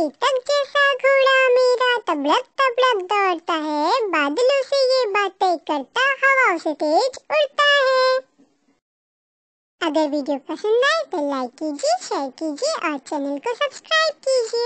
चेतक जैसा घोड़ा मेरा तबलक तबलक दौड़ता है बादलों से ये बातें करता हवाओं से तेज उड़ता है अगर वीडियो पसंद आए तो लाइक कीजिए शेयर कीजिए और चैनल को सब्सक्राइब कीजिए